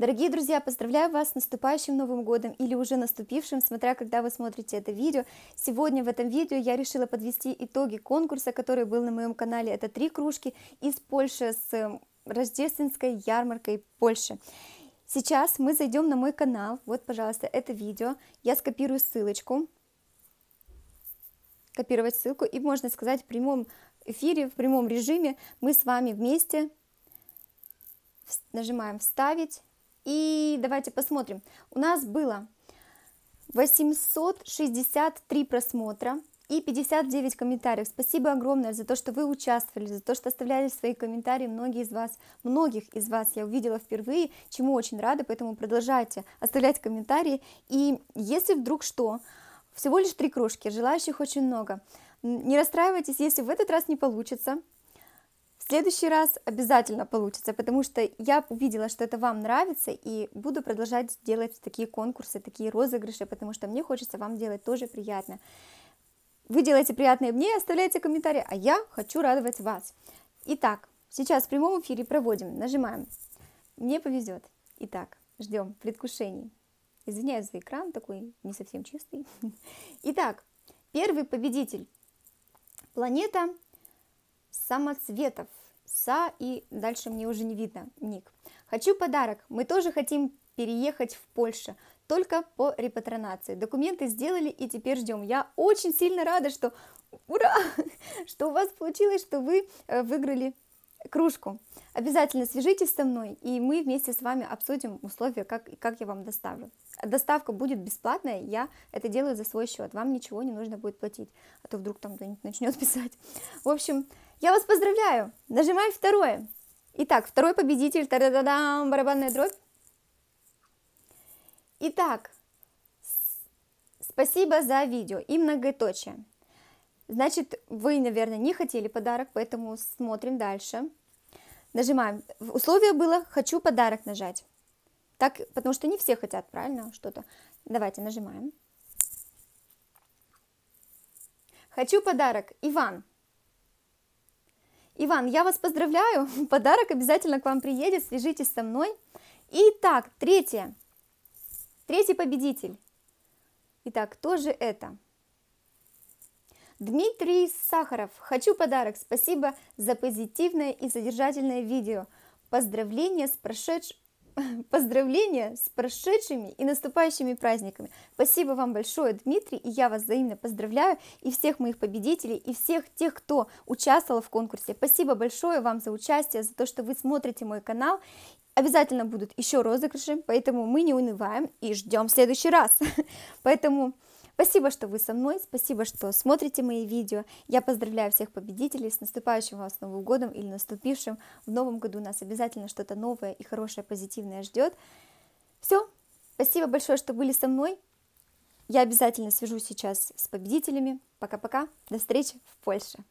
Дорогие друзья, поздравляю вас с наступающим Новым Годом или уже наступившим, смотря когда вы смотрите это видео. Сегодня в этом видео я решила подвести итоги конкурса, который был на моем канале. Это три кружки из Польши с эм, рождественской ярмаркой Польши. Сейчас мы зайдем на мой канал, вот, пожалуйста, это видео, я скопирую ссылочку, копировать ссылку, и можно сказать в прямом эфире, в прямом режиме мы с вами вместе нажимаем «Вставить», и давайте посмотрим. У нас было 863 просмотра и 59 комментариев. Спасибо огромное за то, что вы участвовали, за то, что оставляли свои комментарии. Многие из вас, многих из вас я увидела впервые, чему очень рада, поэтому продолжайте оставлять комментарии. И если вдруг что, всего лишь три кружки, желающих очень много. Не расстраивайтесь, если в этот раз не получится, следующий раз обязательно получится, потому что я увидела, что это вам нравится, и буду продолжать делать такие конкурсы, такие розыгрыши, потому что мне хочется вам делать тоже приятно. Вы делаете приятное мне, оставляйте комментарии, а я хочу радовать вас. Итак, сейчас в прямом эфире проводим, нажимаем. Мне повезет. Итак, ждем предвкушений. Извиняюсь за экран, такой не совсем чистый. Итак, первый победитель. Планета самоцветов. Са и дальше мне уже не видно ник. Хочу подарок. Мы тоже хотим переехать в Польшу, только по репатронации. Документы сделали и теперь ждем. Я очень сильно рада, что ура, что у вас получилось, что вы э, выиграли кружку. Обязательно свяжитесь со мной, и мы вместе с вами обсудим условия, как, как я вам доставлю. Доставка будет бесплатная, я это делаю за свой счет, вам ничего не нужно будет платить, а то вдруг там кто-нибудь начнет писать. В общем, я вас поздравляю, нажимаем второе. Итак, второй победитель, та да да дам барабанная дробь. Итак, спасибо за видео и многоточие. Значит, вы, наверное, не хотели подарок, поэтому смотрим дальше. Нажимаем. Условие было «хочу подарок» нажать. Так, потому что не все хотят, правильно, что-то. Давайте нажимаем. Хочу подарок. Иван. Иван, я вас поздравляю. Подарок обязательно к вам приедет. Свяжитесь со мной. Итак, третье. Третий победитель. Итак, кто же это? Дмитрий Сахаров, хочу подарок, спасибо за позитивное и содержательное видео. Поздравления с прошедшим поздравления с прошедшими и наступающими праздниками. Спасибо вам большое, Дмитрий, и я вас взаимно поздравляю, и всех моих победителей, и всех тех, кто участвовал в конкурсе. Спасибо большое вам за участие, за то, что вы смотрите мой канал. Обязательно будут еще розыгрыши, поэтому мы не унываем и ждем в следующий раз. Поэтому Спасибо, что вы со мной, спасибо, что смотрите мои видео. Я поздравляю всех победителей с наступающим вас Новым годом или наступившим. В новом году нас обязательно что-то новое и хорошее, позитивное ждет. Все, спасибо большое, что были со мной. Я обязательно свяжусь сейчас с победителями. Пока-пока, до встречи в Польше.